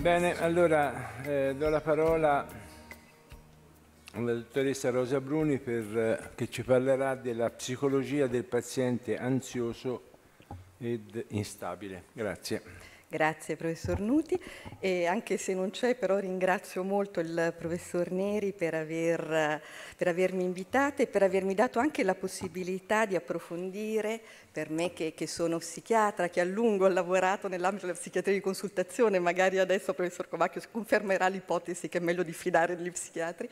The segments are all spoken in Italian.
Bene, allora eh, do la parola alla dottoressa Rosa Bruni per, eh, che ci parlerà della psicologia del paziente ansioso ed instabile. Grazie. Grazie professor Nuti e anche se non c'è però ringrazio molto il professor Neri per, aver, per avermi invitata e per avermi dato anche la possibilità di approfondire per me che, che sono psichiatra, che a lungo ho lavorato nell'ambito della psichiatria di consultazione, magari adesso il professor Covacchio confermerà l'ipotesi che è meglio diffidare gli psichiatri,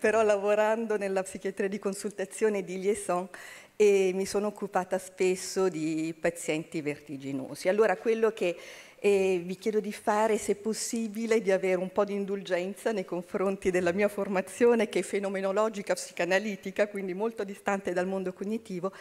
però lavorando nella psichiatria di consultazione di liaison e mi sono occupata spesso di pazienti vertiginosi. Allora quello che e vi chiedo di fare, se possibile, di avere un po' di indulgenza nei confronti della mia formazione che è fenomenologica, psicanalitica, quindi molto distante dal mondo cognitivo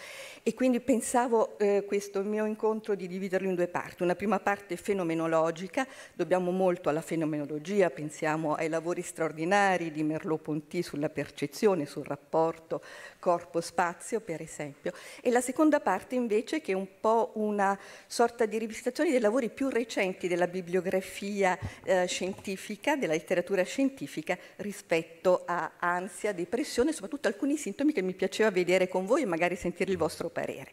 e quindi pensavo eh, questo mio incontro di dividerlo in due parti, una prima parte fenomenologica, dobbiamo molto alla fenomenologia, pensiamo ai lavori straordinari di Merleau-Ponty sulla percezione, sul rapporto corpo-spazio, per esempio, e la seconda parte invece che è un po' una sorta di rivisitazione dei lavori più recenti recenti della bibliografia eh, scientifica, della letteratura scientifica rispetto a ansia, depressione, soprattutto alcuni sintomi che mi piaceva vedere con voi e magari sentire il vostro parere.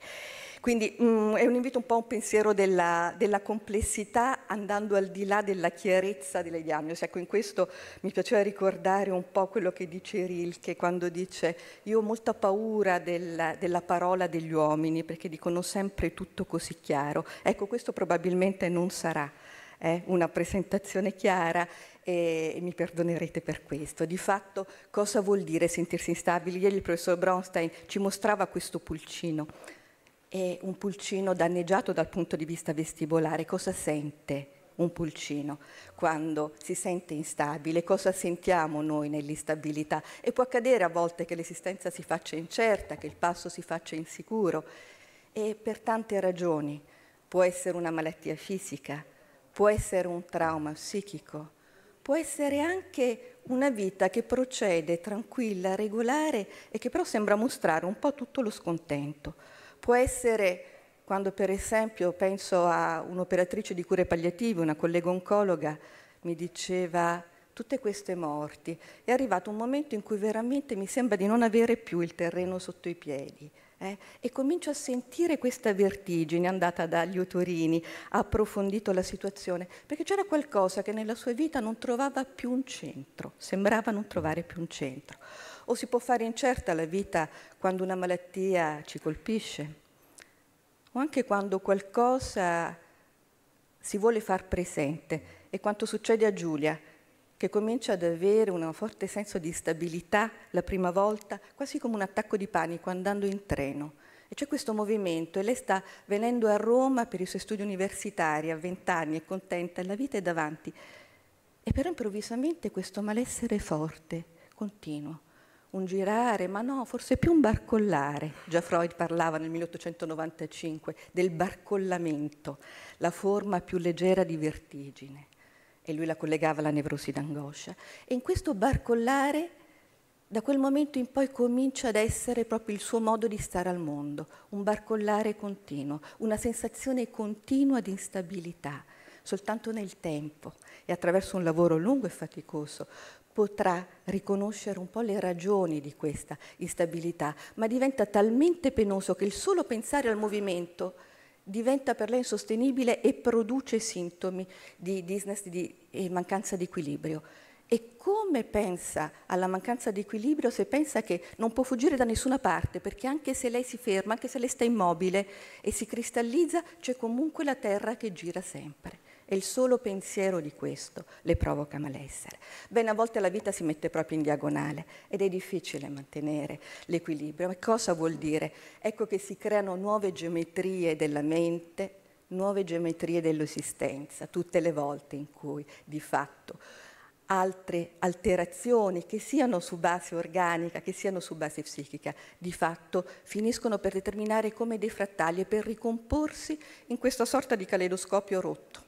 Quindi mh, mm, è un invito un po' a un pensiero della, della, complessità andando al di là della chiarezza delle diagnosi. Ecco, in questo mi piaceva ricordare un po' quello che dice Rilke quando dice io ho molta paura della, della parola degli uomini perché dicono sempre tutto così chiaro. Ecco, questo probabilmente non sarà eh, una presentazione chiara e mi perdonerete per questo. Di fatto cosa vuol dire sentirsi instabili? Ieri il professor Bronstein ci mostrava questo pulcino e un pulcino danneggiato dal punto di vista vestibolare, cosa sente un pulcino quando si sente instabile? Cosa sentiamo noi nell'instabilità? E può accadere a volte che l'esistenza si faccia incerta, che il passo si faccia insicuro e per tante ragioni. Può essere una malattia fisica, può essere un trauma psichico, può essere anche una vita che procede tranquilla, regolare e che però sembra mostrare un po' tutto lo scontento. Può essere quando per esempio penso a un'operatrice di cure palliative, una collega oncologa, mi diceva tutte queste morti, è arrivato un momento in cui veramente mi sembra di non avere più il terreno sotto i piedi. Eh? E comincio a sentire questa vertigine andata dagli Otorini, ha approfondito la situazione, perché c'era qualcosa che nella sua vita non trovava più un centro, sembrava non trovare più un centro o si può fare incerta la vita quando una malattia ci colpisce o anche quando qualcosa si vuole far presente. E quanto succede a Giulia, che comincia ad avere un forte senso di stabilità la prima volta, quasi come un attacco di panico andando in treno. E c'è questo movimento e lei sta venendo a Roma per i suoi studi universitari a vent'anni, è contenta, la vita è davanti. E però improvvisamente questo malessere forte, continuo un girare, ma no, forse più un barcollare. Già Freud parlava nel 1895 del barcollamento, la forma più leggera di vertigine, e lui la collegava alla nevrosi d'angoscia. E in questo barcollare, da quel momento in poi comincia ad essere proprio il suo modo di stare al mondo, un barcollare continuo, una sensazione continua di instabilità, soltanto nel tempo e attraverso un lavoro lungo e faticoso potrà riconoscere un po' le ragioni di questa instabilità, ma diventa talmente penoso che il solo pensare al movimento diventa per lei insostenibile e produce sintomi di business di, e mancanza di equilibrio. E come pensa alla mancanza di equilibrio se pensa che non può fuggire da nessuna parte, perché anche se lei si ferma, anche se lei sta immobile e si cristallizza, c'è comunque la terra che gira sempre. E il solo pensiero di questo le provoca malessere. Bene, a volte la vita si mette proprio in diagonale ed è difficile mantenere l'equilibrio. Ma cosa vuol dire? Ecco che si creano nuove geometrie della mente, nuove geometrie dell'esistenza, tutte le volte in cui di fatto altre alterazioni, che siano su base organica, che siano su base psichica, di fatto finiscono per determinare come dei frattali e per ricomporsi in questa sorta di caleidoscopio rotto.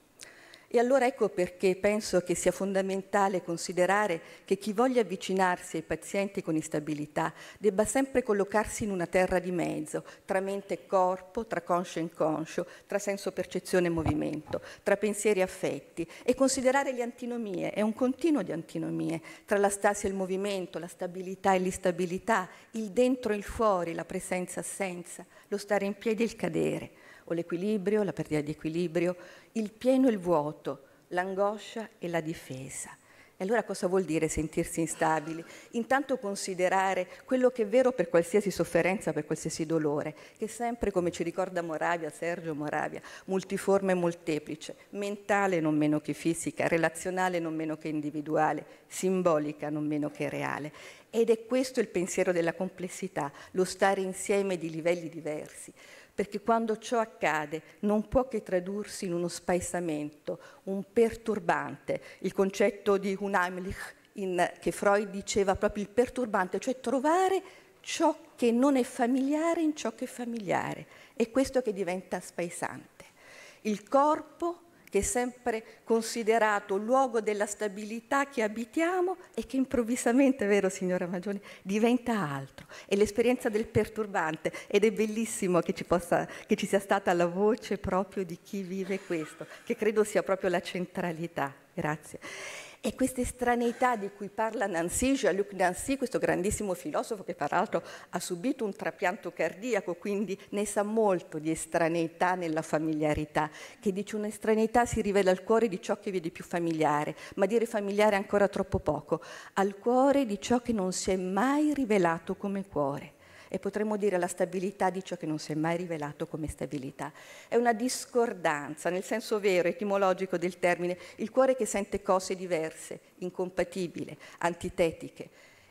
E allora ecco perché penso che sia fondamentale considerare che chi voglia avvicinarsi ai pazienti con instabilità debba sempre collocarsi in una terra di mezzo, tra mente e corpo, tra conscio e inconscio, tra senso, percezione e movimento, tra pensieri e affetti, e considerare le antinomie, è un continuo di antinomie, tra la stasi e il movimento, la stabilità e l'instabilità, il dentro e il fuori, la presenza-assenza, lo stare in piedi e il cadere o l'equilibrio, la perdita di equilibrio, il pieno e il vuoto, l'angoscia e la difesa. E allora cosa vuol dire sentirsi instabili? Intanto considerare quello che è vero per qualsiasi sofferenza, per qualsiasi dolore, che è sempre, come ci ricorda Moravia, Sergio Moravia, multiforme e molteplice, mentale non meno che fisica, relazionale non meno che individuale, simbolica non meno che reale. Ed è questo il pensiero della complessità, lo stare insieme di livelli diversi, perché quando ciò accade non può che tradursi in uno spaesamento, un perturbante, il concetto di Unheimlich in, che Freud diceva proprio il perturbante, cioè trovare ciò che non è familiare in ciò che è familiare. È questo che diventa spaesante. Il corpo che è sempre considerato luogo della stabilità che abitiamo e che improvvisamente, vero signora Magione, diventa altro. È l'esperienza del perturbante ed è bellissimo che ci, possa, che ci sia stata la voce proprio di chi vive questo, che credo sia proprio la centralità. Grazie. E queste straneità di cui parla Nancy, Jean-Luc Nancy, questo grandissimo filosofo che peraltro ha subito un trapianto cardiaco, quindi ne sa molto di estraneità nella familiarità, che dice un'estraneità si rivela al cuore di ciò che vi è di più familiare, ma dire familiare ancora troppo poco, al cuore di ciò che non si è mai rivelato come cuore e potremmo dire la stabilità di ciò che non si è mai rivelato come stabilità. È una discordanza, nel senso vero, etimologico del termine, il cuore che sente cose diverse, incompatibili, antitetiche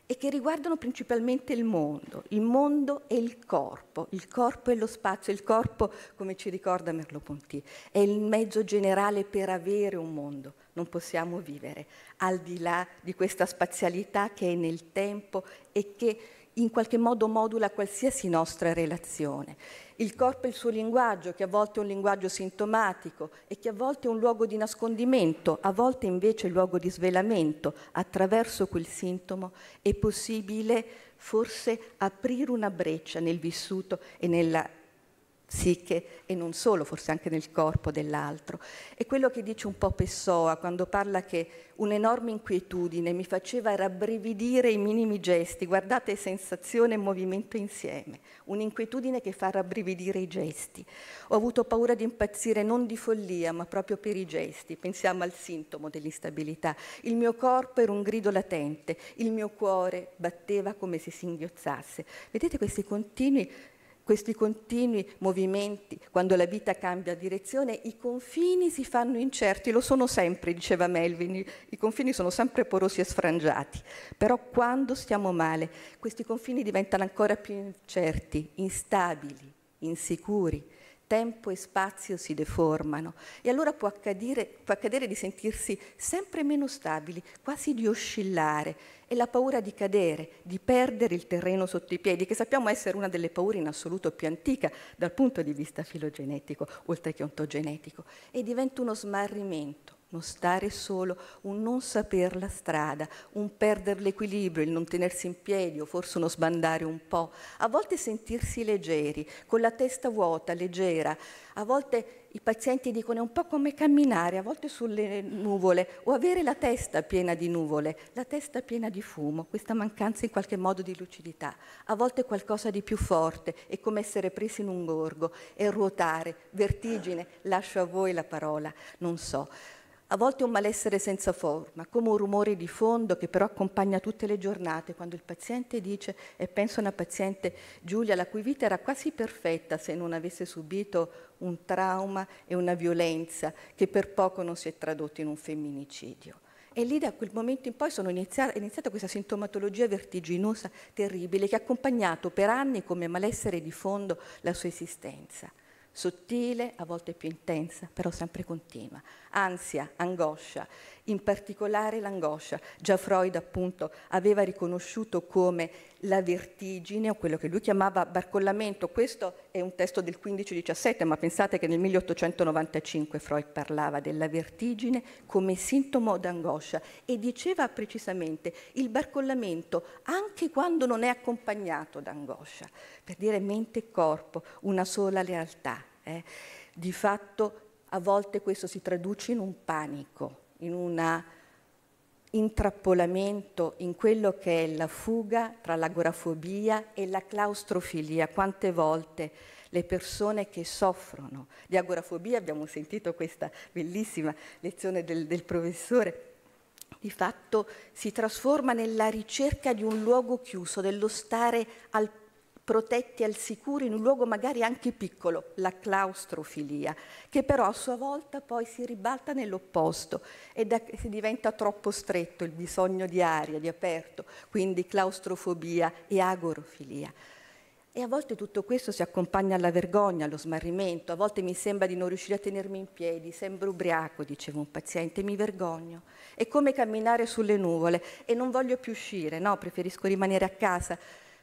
e che riguardano principalmente il mondo, il mondo e il corpo, il corpo e lo spazio, il corpo, come ci ricorda Merleau-Ponty, è il mezzo generale per avere un mondo, non possiamo vivere al di là di questa spazialità che è nel tempo e che in qualche modo modula qualsiasi nostra relazione. Il corpo e il suo linguaggio, che a volte è un linguaggio sintomatico e che a volte è un luogo di nascondimento, a volte invece è luogo di svelamento, attraverso quel sintomo è possibile forse aprire una breccia nel vissuto e nella psiche e non solo, forse anche nel corpo dell'altro. È quello che dice un po' Pessoa quando parla che un'enorme inquietudine mi faceva rabbrividire i minimi gesti, guardate sensazione e movimento insieme, un'inquietudine che fa rabbrividire i gesti. Ho avuto paura di impazzire non di follia ma proprio per i gesti, pensiamo al sintomo dell'instabilità. Il mio corpo era un grido latente, il mio cuore batteva come se singhiozzasse. Vedete questi continui questi continui movimenti, quando la vita cambia direzione, i confini si fanno incerti, lo sono sempre, diceva Melvin, i confini sono sempre porosi e sfrangiati, però quando stiamo male questi confini diventano ancora più incerti, instabili, insicuri, tempo e spazio si deformano e allora può accadere, può accadere di sentirsi sempre meno stabili, quasi di oscillare è la paura di cadere, di perdere il terreno sotto i piedi, che sappiamo essere una delle paure in assoluto più antica dal punto di vista filogenetico, oltre che ontogenetico, e diventa uno smarrimento uno stare solo, un non saper la strada, un perdere l'equilibrio, il non tenersi in piedi o forse uno sbandare un po', a volte sentirsi leggeri, con la testa vuota, leggera, a volte i pazienti dicono è un po' come camminare, a volte sulle nuvole o avere la testa piena di nuvole, la testa piena di fumo, questa mancanza in qualche modo di lucidità, a volte qualcosa di più forte, è come essere presi in un gorgo, e ruotare, vertigine, lascio a voi la parola, non so a volte un malessere senza forma, come un rumore di fondo che però accompagna tutte le giornate, quando il paziente dice, e penso a una paziente Giulia, la cui vita era quasi perfetta se non avesse subito un trauma e una violenza che per poco non si è tradotto in un femminicidio. E lì da quel momento in poi è iniziata, iniziata questa sintomatologia vertiginosa terribile che ha accompagnato per anni come malessere di fondo la sua esistenza sottile, a volte più intensa, però sempre continua. Ansia, angoscia, in particolare l'angoscia. Già Freud appunto aveva riconosciuto come la vertigine o quello che lui chiamava barcollamento. Questo è un testo del 15-17, ma pensate che nel 1895 Freud parlava della vertigine come sintomo d'angoscia e diceva precisamente il barcollamento anche quando non è accompagnato d'angoscia, per dire mente e corpo, una sola lealtà eh, di fatto a volte questo si traduce in un panico, in un intrappolamento in quello che è la fuga tra l'agorafobia e la claustrofilia. Quante volte le persone che soffrono di agorafobia, abbiamo sentito questa bellissima lezione del, del professore, di fatto si trasforma nella ricerca di un luogo chiuso, dello stare al protetti al sicuro in un luogo magari anche piccolo, la claustrofilia, che però a sua volta poi si ribalta nell'opposto e si diventa troppo stretto il bisogno di aria, di aperto, quindi claustrofobia e agorofilia. E a volte tutto questo si accompagna alla vergogna, allo smarrimento, a volte mi sembra di non riuscire a tenermi in piedi, sembro ubriaco, diceva un paziente, mi vergogno. È come camminare sulle nuvole e non voglio più uscire, no, preferisco rimanere a casa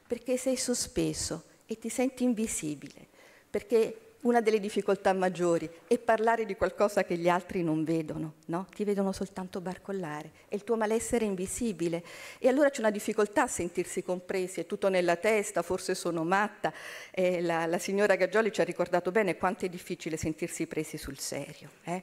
perché sei sospeso e ti senti invisibile, perché una delle difficoltà maggiori è parlare di qualcosa che gli altri non vedono, no? ti vedono soltanto barcollare, è il tuo malessere invisibile e allora c'è una difficoltà a sentirsi compresi, è tutto nella testa, forse sono matta, eh, la, la, signora Gaggioli ci ha ricordato bene quanto è difficile sentirsi presi sul serio. Eh?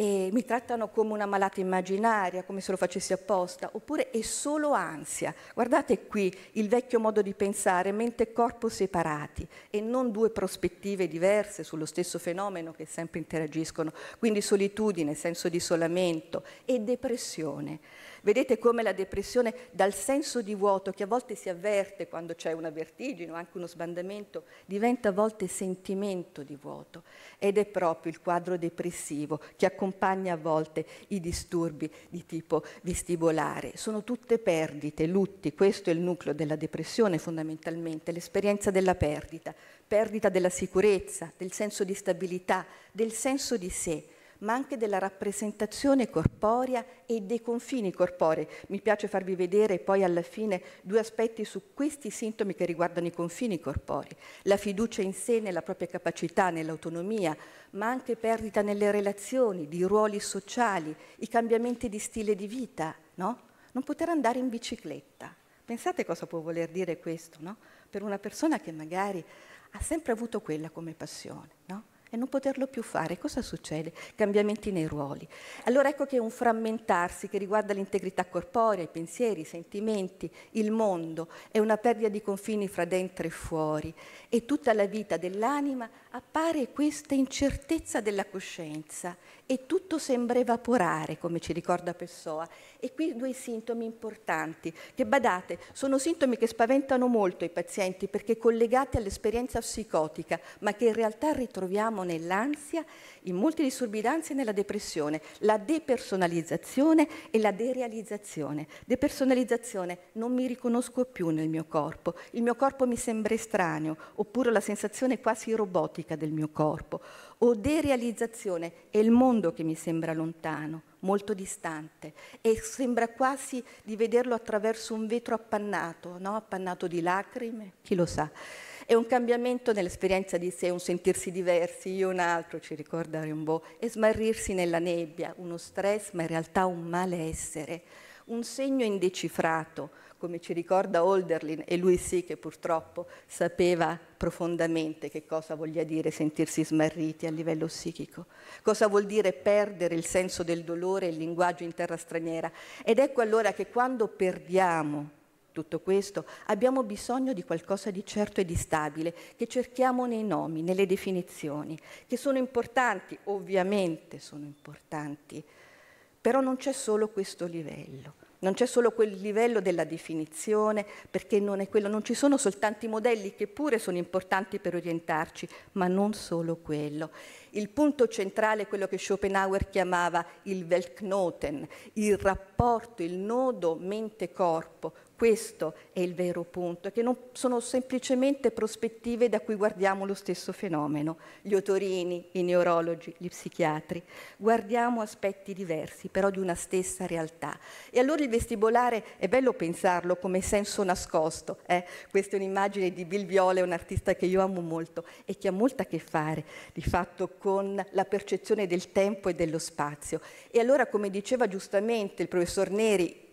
e mi trattano come una malata immaginaria, come se lo facessi apposta, oppure è solo ansia. Guardate qui il vecchio modo di pensare, mente e corpo separati e non due prospettive diverse sullo stesso fenomeno che sempre interagiscono, quindi solitudine, senso di isolamento e depressione. Vedete come la depressione dal senso di vuoto che a volte si avverte quando c'è una vertigine o anche uno sbandamento diventa a volte sentimento di vuoto ed è proprio il quadro depressivo che accompagna accompagna a volte i disturbi di tipo vestibolare. Sono tutte perdite, lutti, questo è il nucleo della depressione fondamentalmente, l'esperienza della perdita, perdita della sicurezza, del senso di stabilità, del senso di sé ma anche della rappresentazione corporea e dei confini corporei. Mi piace farvi vedere poi alla fine due aspetti su questi sintomi che riguardano i confini corporei. La fiducia in sé, nella propria capacità, nell'autonomia, ma anche perdita nelle relazioni, di ruoli sociali, i cambiamenti di stile di vita, no? Non poter andare in bicicletta. Pensate cosa può voler dire questo, no? Per una persona che magari ha sempre avuto quella come passione, no? e non poterlo più fare, cosa succede? Cambiamenti nei ruoli. Allora ecco che un frammentarsi che riguarda l'integrità corporea, i pensieri, i sentimenti, il mondo, è una perdita di confini fra dentro e fuori e tutta la vita dell'anima appare questa incertezza della coscienza e tutto sembra evaporare, come ci ricorda Pessoa. E qui due sintomi importanti, che badate, sono sintomi che spaventano molto i pazienti perché collegati all'esperienza psicotica, ma che in realtà ritroviamo nell'ansia in molti disturbi d'ansia e nella depressione, la depersonalizzazione e la derealizzazione. Depersonalizzazione, non mi riconosco più nel mio corpo, il mio corpo mi sembra estraneo, oppure la sensazione quasi robotica del mio corpo, o derealizzazione, è il mondo che mi sembra lontano molto distante e sembra quasi di vederlo attraverso un vetro appannato, no? appannato di lacrime, chi lo sa. È un cambiamento nell'esperienza di sé, un sentirsi diversi, io un altro, ci ricorda Rimbaud, e smarrirsi nella nebbia, uno stress ma in realtà un malessere, un segno indecifrato, come ci ricorda Olderlin, e lui sì che purtroppo sapeva profondamente che cosa voglia dire sentirsi smarriti a livello psichico, cosa vuol dire perdere il senso del dolore e il linguaggio in terra straniera. Ed ecco allora che quando perdiamo tutto questo, abbiamo bisogno di qualcosa di certo e di stabile, che cerchiamo nei nomi, nelle definizioni, che sono importanti, ovviamente sono importanti, però non c'è solo questo livello, non c'è solo quel livello della definizione, perché non è quello, non ci sono soltanto i modelli che pure sono importanti per orientarci, ma non solo quello. Il punto centrale è quello che Schopenhauer chiamava il Weltknoten, il rapporto, il nodo mente-corpo, questo è il vero punto, che non sono semplicemente prospettive da cui guardiamo lo stesso fenomeno, gli otorini, i neurologi, gli psichiatri. Guardiamo aspetti diversi, però di una stessa realtà. E allora il vestibolare è bello pensarlo come senso nascosto. Eh? Questa è un'immagine di Bill Viola, un artista che io amo molto e che ha molto a che fare di fatto con la percezione del tempo e dello spazio. E allora, come diceva giustamente il professor Neri,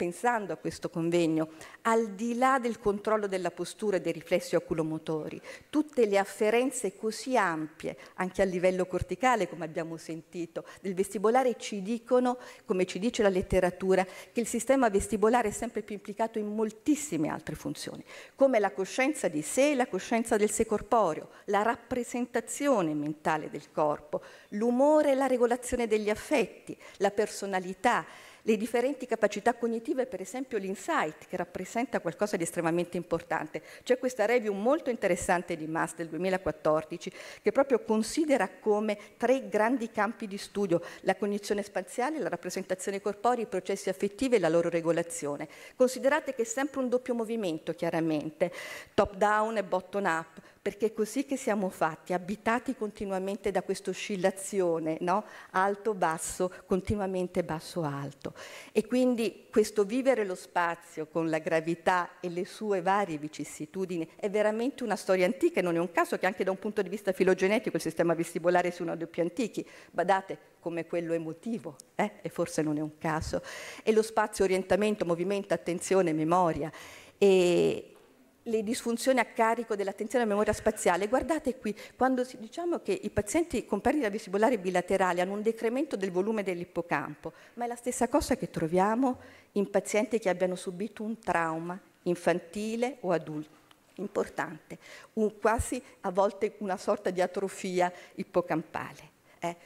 pensando a questo convegno, al di là del controllo della postura e dei riflessi oculomotori, tutte le afferenze così ampie, anche a livello corticale, come abbiamo sentito, del vestibolare ci dicono, come ci dice la letteratura, che il sistema vestibolare è sempre più implicato in moltissime altre funzioni, come la coscienza di sé e la coscienza del sé corporeo, la rappresentazione mentale del corpo, l'umore e la regolazione degli affetti, la personalità, le differenti capacità cognitive, per esempio l'insight, che rappresenta qualcosa di estremamente importante. C'è questa review molto interessante di Mas del 2014 che proprio considera come tre grandi campi di studio la cognizione spaziale, la rappresentazione corporea, i processi affettivi e la loro regolazione. Considerate che è sempre un doppio movimento, chiaramente, top down e bottom up perché è così che siamo fatti, abitati continuamente da questa oscillazione, no? alto-basso, continuamente basso-alto. E quindi questo vivere lo spazio con la gravità e le sue varie vicissitudini è veramente una storia antica e non è un caso che anche da un punto di vista filogenetico il sistema vestibolare sia uno dei più antichi. Badate, come quello emotivo, eh? e forse non è un caso. E lo spazio orientamento, movimento, attenzione, memoria. E, le disfunzioni a carico dell'attenzione alla memoria spaziale. Guardate qui, quando si, diciamo che i pazienti con perdita vestibolare bilaterale hanno un decremento del volume dell'ippocampo, ma è la stessa cosa che troviamo in pazienti che abbiano subito un trauma infantile o adulto importante, un, quasi a volte una sorta di atrofia ippocampale. Eh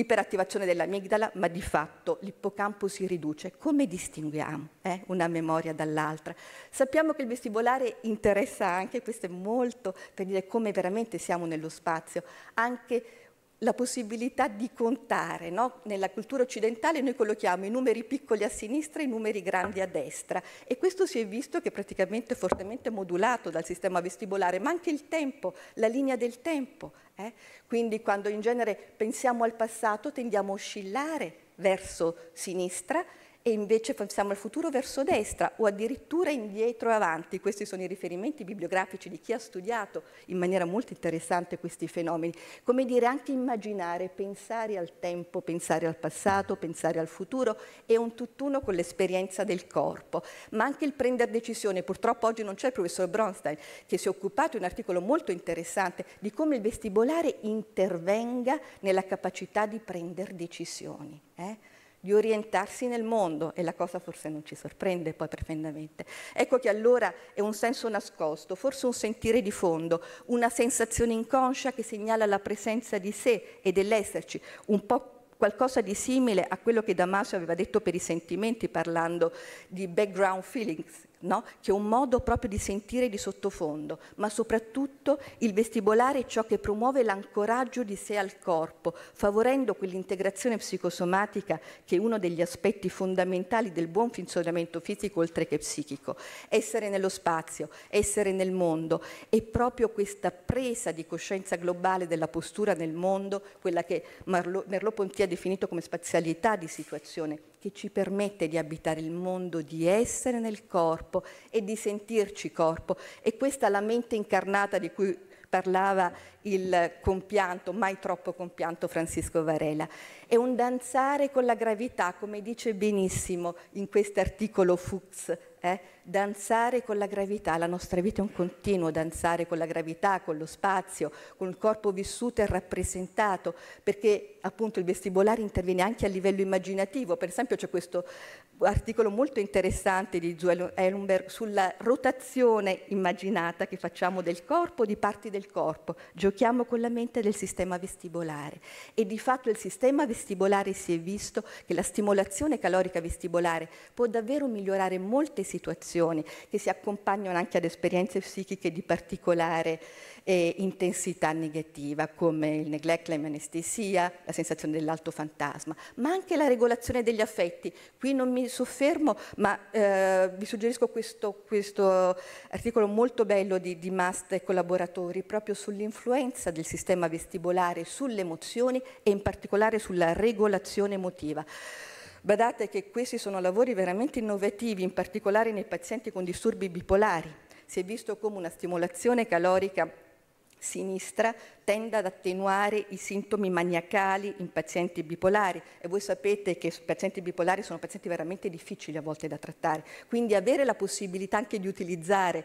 iperattivazione dell'amigdala, ma di fatto l'ippocampo si riduce. Come distinguiamo eh, una memoria dall'altra? Sappiamo che il vestibolare interessa anche, questo è molto per dire come veramente siamo nello spazio, anche la possibilità di contare. No? Nella cultura occidentale noi collochiamo i numeri piccoli a sinistra e i numeri grandi a destra e questo si è visto che è praticamente fortemente modulato dal sistema vestibolare, ma anche il tempo, la linea del tempo. Eh? Quindi quando in genere pensiamo al passato tendiamo a oscillare verso sinistra e invece pensiamo al futuro verso destra o addirittura indietro e avanti. Questi sono i riferimenti bibliografici di chi ha studiato in maniera molto interessante questi fenomeni. Come dire, anche immaginare, pensare al tempo, pensare al passato, pensare al futuro è un tutt'uno con l'esperienza del corpo, ma anche il prendere decisione. Purtroppo oggi non c'è il professor Bronstein che si è occupato di un articolo molto interessante di come il vestibolare intervenga nella capacità di prendere decisioni. Eh? di orientarsi nel mondo e la cosa forse non ci sorprende poi profondamente. Ecco che allora è un senso nascosto, forse un sentire di fondo, una sensazione inconscia che segnala la presenza di sé e dell'esserci, un po' qualcosa di simile a quello che Damasio aveva detto per i sentimenti parlando di background feelings, no? che è un modo proprio di sentire di sottofondo, ma soprattutto il vestibolare è ciò che promuove l'ancoraggio di sé al corpo, favorendo quell'integrazione psicosomatica che è uno degli aspetti fondamentali del buon funzionamento fisico oltre che psichico. Essere nello spazio, essere nel mondo è proprio questa presa di coscienza globale della postura nel mondo, quella che Merleau-Ponty ha definito come spazialità di situazione che ci permette di abitare il mondo, di essere nel corpo e di sentirci corpo. E questa è la mente incarnata di cui parlava il compianto, mai troppo compianto Francisco Varela. È un danzare con la gravità, come dice benissimo in questo articolo Fuchs eh? danzare con la gravità, la nostra vita è un continuo danzare con la gravità, con lo spazio, con il corpo vissuto e rappresentato, perché appunto il vestibolare interviene anche a livello immaginativo, per esempio c'è questo articolo molto interessante di Joel Ellenberg sulla rotazione immaginata che facciamo del corpo, di parti del corpo. Giochiamo con la mente del sistema vestibolare e di fatto il sistema vestibolare si è visto che la stimolazione calorica vestibolare può davvero migliorare molte situazioni che si accompagnano anche ad esperienze psichiche di particolare e intensità negativa come il neglect, l'anestesia, la sensazione dell'alto fantasma, ma anche la regolazione degli affetti. Qui non mi soffermo, ma eh, vi suggerisco questo, questo, articolo molto bello di, di Mast e collaboratori proprio sull'influenza del sistema vestibolare sulle emozioni e in particolare sulla regolazione emotiva. Badate che questi sono lavori veramente innovativi, in particolare nei pazienti con disturbi bipolari. Si è visto come una stimolazione calorica sinistra tende ad attenuare i sintomi maniacali in pazienti bipolari e voi sapete che i pazienti bipolari sono pazienti veramente difficili a volte da trattare, quindi avere la possibilità anche di utilizzare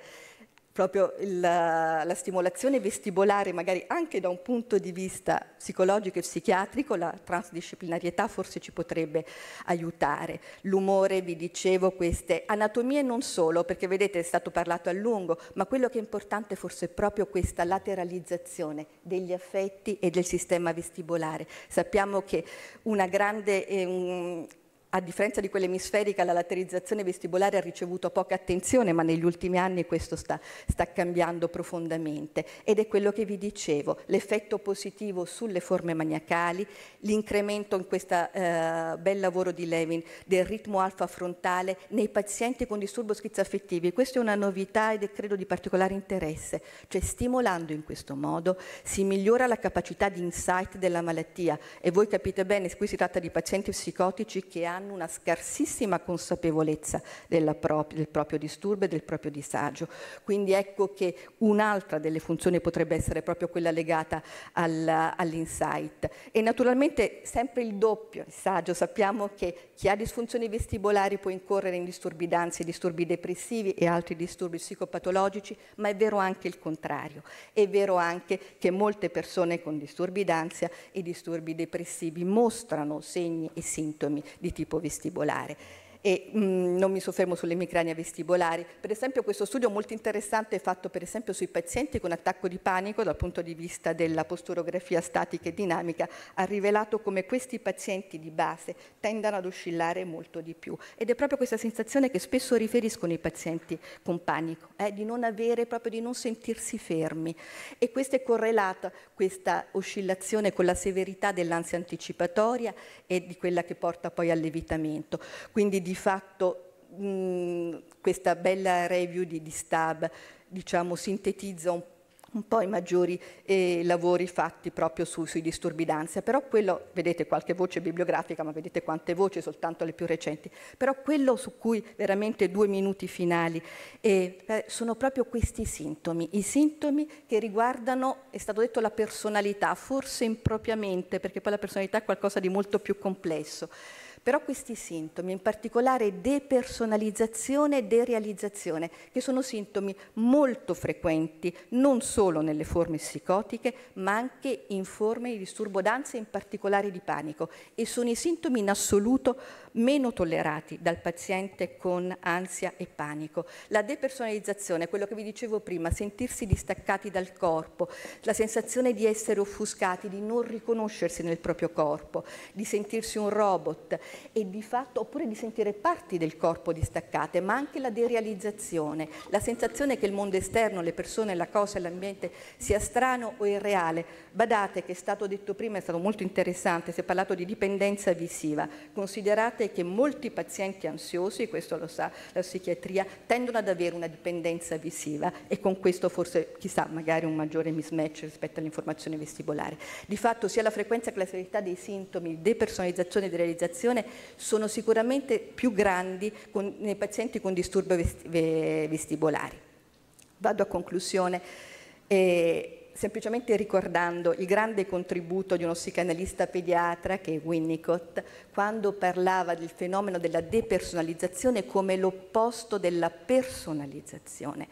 proprio la, la, stimolazione vestibolare, magari anche da un punto di vista psicologico e psichiatrico, la transdisciplinarietà forse ci potrebbe aiutare. L'umore, vi dicevo, queste anatomie non solo, perché vedete è stato parlato a lungo, ma quello che è importante forse è proprio questa lateralizzazione degli affetti e del sistema vestibolare. Sappiamo che una grande... Eh, un, a differenza di quella emisferica, la laterizzazione vestibolare ha ricevuto poca attenzione, ma negli ultimi anni questo sta, sta, cambiando profondamente ed è quello che vi dicevo, l'effetto positivo sulle forme maniacali, l'incremento in questo eh, bel lavoro di Levin del ritmo alfa frontale nei pazienti con disturbo schizoaffettivi. Questa è una novità ed è credo di particolare interesse, cioè stimolando in questo modo si migliora la capacità di insight della malattia e voi capite bene, qui si tratta di pazienti psicotici che hanno hanno una scarsissima consapevolezza prop del proprio disturbo e del proprio disagio. Quindi ecco che un'altra delle funzioni potrebbe essere proprio quella legata al, all'insight. E naturalmente sempre il doppio disagio, sappiamo che chi ha disfunzioni vestibolari può incorrere in disturbi d'ansia, disturbi depressivi e altri disturbi psicopatologici, ma è vero anche il contrario. È vero anche che molte persone con disturbi d'ansia e disturbi depressivi mostrano segni e sintomi di tipo tipo vestibolare e mh, mm, non mi soffermo sulle emicranie vestibolari. Per esempio questo studio molto interessante è fatto per esempio sui pazienti con attacco di panico dal punto di vista della posturografia statica e dinamica ha rivelato come questi pazienti di base tendano ad oscillare molto di più ed è proprio questa sensazione che spesso riferiscono i pazienti con panico, eh, di non avere, proprio di non sentirsi fermi e questa è correlata, questa oscillazione con la severità dell'ansia anticipatoria e di quella che porta poi all'evitamento. Quindi di fatto mh, questa bella review di, di Stab diciamo, sintetizza un po' un po' i maggiori eh, lavori fatti proprio su, sui disturbi d'ansia, però quello, vedete qualche voce bibliografica, ma vedete quante voci, soltanto le più recenti, però quello su cui veramente due minuti finali eh, eh sono proprio questi sintomi, i sintomi che riguardano, è stato detto, la personalità, forse impropriamente, perché poi la personalità è qualcosa di molto più complesso. Però questi sintomi, in particolare depersonalizzazione e derealizzazione, che sono sintomi molto frequenti non solo nelle forme psicotiche, ma anche in forme di disturbo d'ansia, in particolare di panico, e sono i sintomi in assoluto meno tollerati dal paziente con ansia e panico. La depersonalizzazione, quello che vi dicevo prima, sentirsi distaccati dal corpo, la sensazione di essere offuscati, di non riconoscersi nel proprio corpo, di sentirsi un robot, e di fatto, oppure di sentire parti del corpo distaccate, ma anche la derealizzazione, la sensazione che il mondo esterno, le persone, la cosa e l'ambiente sia strano o irreale. Badate che è stato detto prima, è stato molto interessante, si è parlato di dipendenza visiva. Considerate che molti pazienti ansiosi, questo lo sa la psichiatria, tendono ad avere una dipendenza visiva e con questo forse, chissà, magari un maggiore mismatch rispetto all'informazione vestibolare. Di fatto sia la frequenza che la severità dei sintomi, depersonalizzazione e derealizzazione attenzione sono sicuramente più grandi con, nei pazienti con disturbi vestibolari. Vado a conclusione. Eh, semplicemente ricordando il grande contributo di uno psicanalista pediatra che è Winnicott quando parlava del fenomeno della depersonalizzazione come l'opposto della personalizzazione.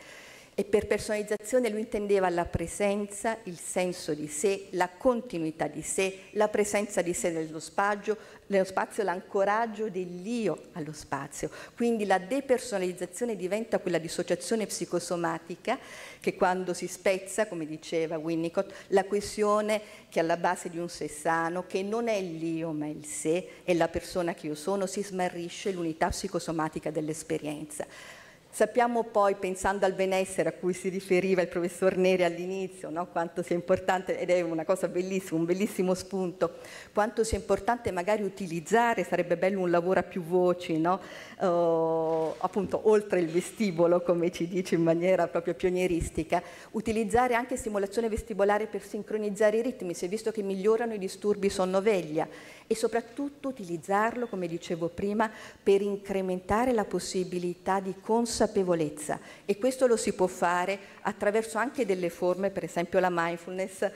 E per personalizzazione lui intendeva la presenza, il senso di sé, la continuità di sé, la presenza di sé nello spazio, nello spazio l'ancoraggio dell'io allo spazio. Quindi la depersonalizzazione diventa quella dissociazione psicosomatica che quando si spezza, come diceva Winnicott, la questione che è alla base di un sé sano, che non è l'io ma il sé, è la persona che io sono, si smarrisce l'unità psicosomatica dell'esperienza. Sappiamo poi, pensando al benessere a cui si riferiva il professor Neri all'inizio, no? quanto sia importante, ed è una cosa bellissima, un bellissimo spunto, quanto sia importante magari utilizzare, sarebbe bello un lavoro a più voci, no? Uh, appunto oltre il vestibolo, come ci dice in maniera proprio pionieristica, utilizzare anche stimolazione vestibolare per sincronizzare i ritmi, si è visto che migliorano i disturbi sonno-veglia e soprattutto utilizzarlo, come dicevo prima, per incrementare la possibilità di consapevolezza e questo lo si può fare attraverso anche delle forme, per esempio la mindfulness, eh,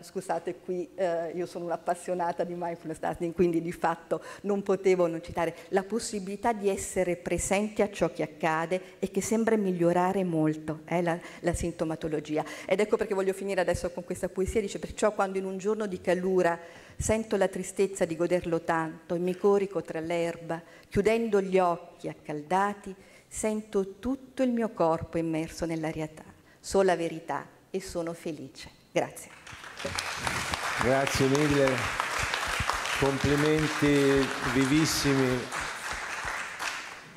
scusate qui eh, io sono un'appassionata di mindfulness dancing, quindi di fatto non potevo non citare la possibilità di essere presenti a ciò che accade e che sembra migliorare molto eh, la, la, sintomatologia. Ed ecco perché voglio finire adesso con questa poesia, dice perciò quando in un giorno di calura sento la tristezza di goderlo tanto e mi corico tra l'erba, chiudendo gli occhi accaldati, Sento tutto il mio corpo immerso nella realtà. So la verità e sono felice. Grazie. Grazie mille. Complimenti vivissimi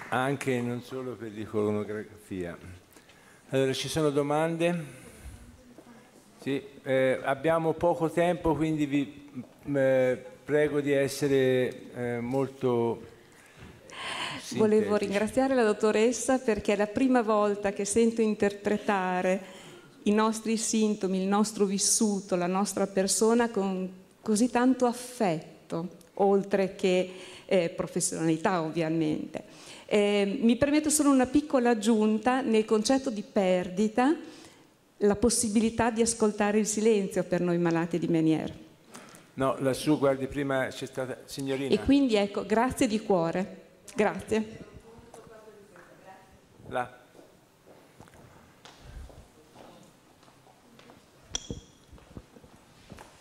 anche e non solo per l'iconografia. Allora, ci sono domande? Sì, eh, abbiamo poco tempo, quindi vi mm, eh, prego di essere eh, molto Volevo ringraziare la dottoressa perché è la prima volta che sento interpretare i nostri sintomi, il nostro vissuto, la nostra persona con così tanto affetto, oltre che eh, professionalità ovviamente. Eh, mi permetto solo una piccola aggiunta nel concetto di perdita, la possibilità di ascoltare il silenzio per noi malati di Meniere. No, lassù, guardi, prima c'è stata signorina. E quindi ecco, grazie di cuore. Grazie. Là.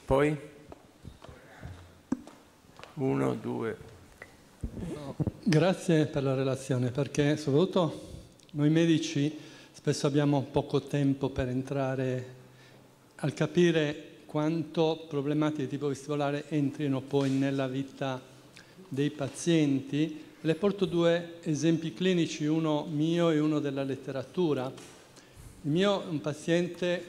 Poi? Uno, due. Grazie per la relazione perché soprattutto noi medici spesso abbiamo poco tempo per entrare al capire quanto problematiche di tipo vestibolare entrino poi nella vita dei pazienti le porto due esempi clinici, uno mio e uno della letteratura. Il mio è un paziente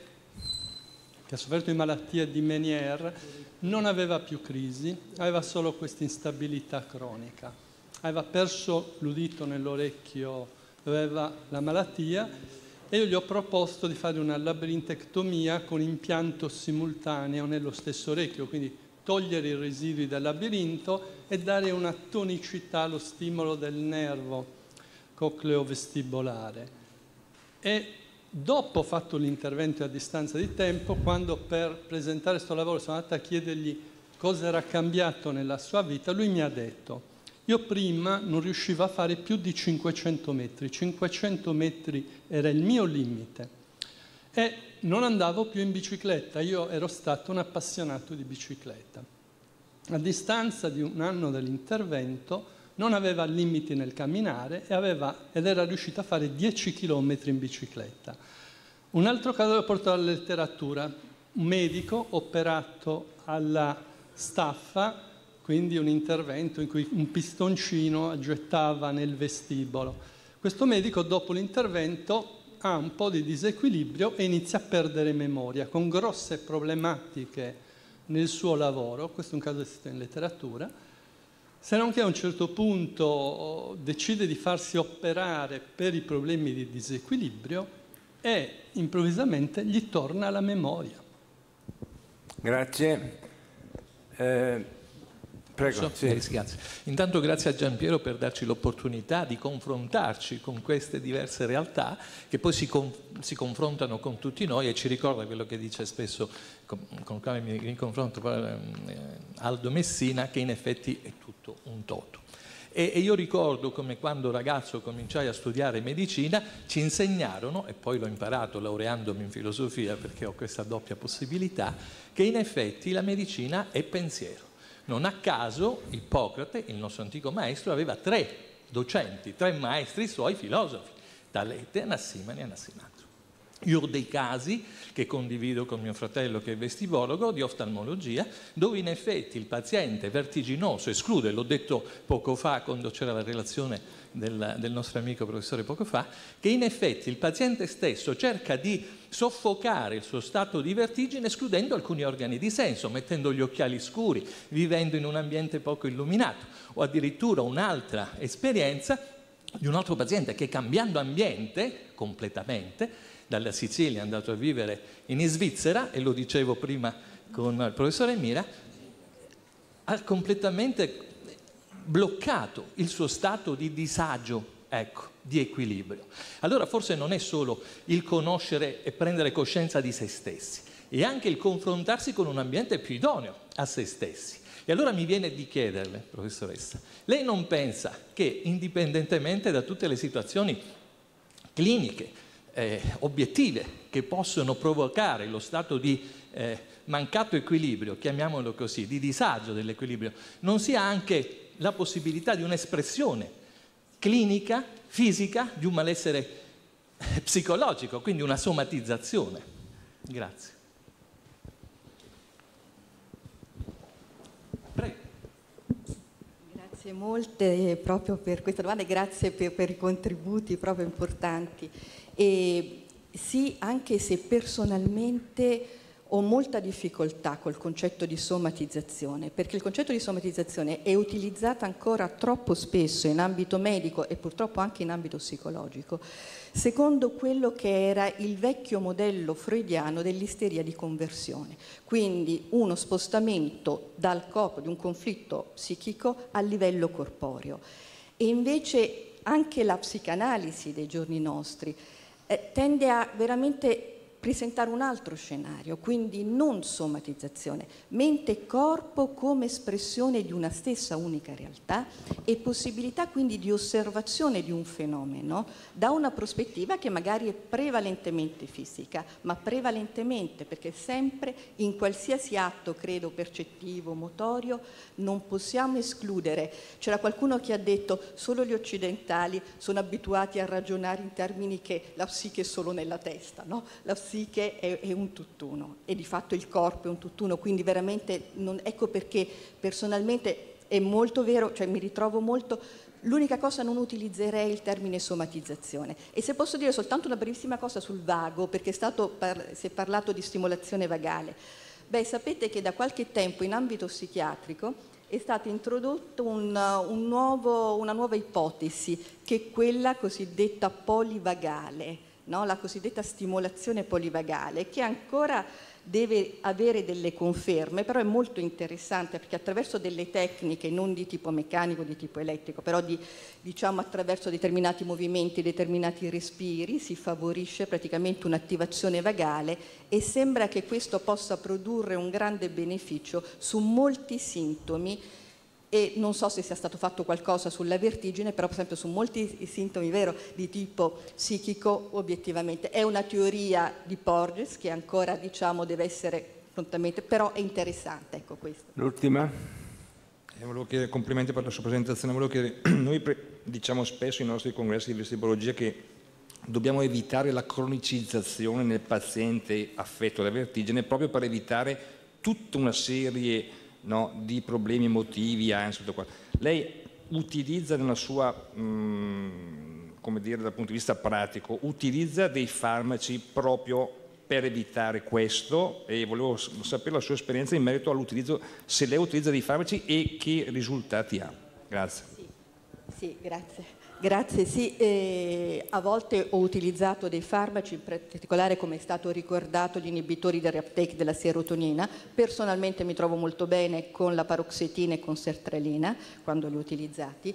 che ha sofferto di malattia di Meniere, non aveva più crisi, aveva solo questa instabilità cronica. Aveva perso l'udito nell'orecchio, aveva la malattia e io gli ho proposto di fare una labirintectomia con impianto simultaneo nello stesso orecchio, quindi togliere i residui del labirinto e dare una tonicità allo stimolo del nervo cocleo-vestibolare. E dopo fatto l'intervento a distanza di tempo, quando per presentare questo lavoro sono andata a chiedergli cosa era cambiato nella sua vita, lui mi ha detto io prima non riuscivo a fare più di 500 metri, 500 metri era il mio limite e non andavo più in bicicletta, io ero stato un appassionato di bicicletta. A distanza di un anno dall'intervento non aveva limiti nel camminare aveva, ed era riuscito a fare 10 km in bicicletta. Un altro caso lo porto alla letteratura, un medico operato alla staffa, quindi un intervento in cui un pistoncino gettava nel vestibolo. Questo medico dopo l'intervento ha un po' di disequilibrio e inizia a perdere memoria, con grosse problematiche nel suo lavoro, questo è un caso esistente in letteratura, se non che a un certo punto oh, decide di farsi operare per i problemi di disequilibrio e improvvisamente gli torna la memoria. Grazie. Eh... Prego, sì. Eh, Intanto grazie a Giampiero per darci l'opportunità di confrontarci con queste diverse realtà che poi si, con, si, confrontano con tutti noi e ci ricorda quello che dice spesso, con, con mi, mi confronto eh, Aldo Messina, che in effetti è tutto un toto. E, e io ricordo come quando ragazzo cominciai a studiare medicina ci insegnarono, e poi l'ho imparato laureandomi in filosofia perché ho questa doppia possibilità, che in effetti la medicina è pensiero non a caso Ippocrate, il nostro antico maestro, aveva tre docenti, tre maestri suoi filosofi, Talete, Anassimani e Nassimato. Io ho dei casi che condivido con mio fratello che è vestibologo di oftalmologia, dove in effetti il paziente vertiginoso esclude, l'ho detto poco fa quando c'era la relazione del, del nostro amico professore poco fa, che in effetti il paziente stesso cerca di soffocare il suo stato di vertigine escludendo alcuni organi di senso, mettendo gli occhiali scuri, vivendo in un ambiente poco illuminato o addirittura un'altra esperienza di un altro paziente che cambiando ambiente completamente dalla Sicilia è andato a vivere in Svizzera e lo dicevo prima con il professore Mira, ha completamente bloccato il suo stato di disagio ecco, di equilibrio. Allora forse non è solo il conoscere e prendere coscienza di se stessi, è anche il confrontarsi con un ambiente più idoneo a se stessi. E allora mi viene di chiederle, professoressa, lei non pensa che indipendentemente da tutte le situazioni cliniche, eh, obiettive che possono provocare lo stato di eh, mancato equilibrio, chiamiamolo così, di disagio dell'equilibrio, non sia anche la possibilità di un'espressione clinica, fisica, di un malessere psicologico, quindi una somatizzazione. Grazie. Grazie molte eh, proprio per questa domanda e grazie per, per, i contributi proprio importanti. E sì, anche se personalmente ho molta difficoltà col concetto di somatizzazione, perché il concetto di somatizzazione è utilizzato ancora troppo spesso in ambito medico e purtroppo anche in ambito psicologico, secondo quello che era il vecchio modello freudiano dell'isteria di conversione, quindi uno spostamento dal corpo di un conflitto psichico a livello corporeo. E invece anche la psicanalisi dei giorni nostri eh, tende a veramente presentare un altro scenario, quindi non somatizzazione, mente e corpo come espressione di una stessa unica realtà e possibilità quindi di osservazione di un fenomeno da una prospettiva che magari è prevalentemente fisica, ma prevalentemente perché sempre in qualsiasi atto, credo, percettivo, motorio, non possiamo escludere. C'era qualcuno che ha detto solo gli occidentali sono abituati a ragionare in termini che la psiche è solo nella testa, no? La psiche psiche è, è, un tutt'uno e di fatto il corpo è un tutt'uno, quindi veramente non, ecco perché personalmente è molto vero, cioè mi ritrovo molto, l'unica cosa non utilizzerei il termine somatizzazione e se posso dire soltanto una brevissima cosa sul vago, perché par- si è parlato di stimolazione vagale, beh sapete che da qualche tempo in ambito psichiatrico è stata introdotta un, un una nuova ipotesi che è quella cosiddetta polivagale, no? la cosiddetta stimolazione polivagale, che ancora deve avere delle conferme, però è molto interessante perché attraverso delle tecniche, non di tipo meccanico, di tipo elettrico, però di, diciamo attraverso determinati movimenti, determinati respiri, si favorisce praticamente un'attivazione vagale e sembra che questo possa produrre un grande beneficio su molti sintomi e non so se sia stato fatto qualcosa sulla vertigine, però per esempio su molti sintomi vero di tipo psichico obiettivamente. È una teoria di Porges che ancora diciamo deve essere prontamente, però è interessante. Ecco questo. L'ultima. Eh, volevo chiedere complimenti per la sua presentazione, volevo chiedere, noi diciamo spesso ai nostri congressi di vestibologia che dobbiamo evitare la cronicizzazione nel paziente affetto da vertigine proprio per evitare tutta una serie di no, di problemi emotivi, ansia, eh, tutto quanto. Lei utilizza nella sua, mh, mm, come dire, dal punto di vista pratico, utilizza dei farmaci proprio per evitare questo e volevo sapere la sua esperienza in merito all'utilizzo, se lei utilizza dei farmaci e che risultati ha. Grazie. Sì, sì grazie. Grazie, sì, eh, a volte ho utilizzato dei farmaci, in particolare come è stato ricordato gli inibitori del reuptake della serotonina, personalmente mi trovo molto bene con la paroxetina e con sertralina quando li ho utilizzati.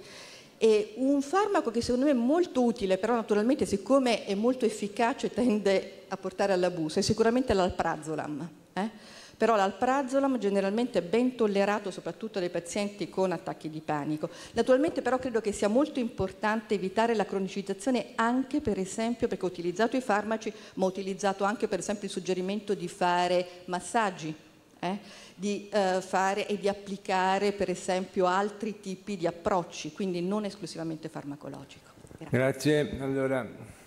E un farmaco che secondo me è molto utile, però naturalmente siccome è molto efficace tende a portare all'abuso, è sicuramente l'alprazolam. Eh? però l'alprazolam generalmente è ben tollerato soprattutto dai pazienti con attacchi di panico. Naturalmente però credo che sia molto importante evitare la cronicizzazione anche per esempio perché ho utilizzato i farmaci ma ho utilizzato anche per esempio il suggerimento di fare massaggi. Eh? di eh, fare e di applicare per esempio altri tipi di approcci, quindi non esclusivamente farmacologico. Grazie. Grazie. Allora...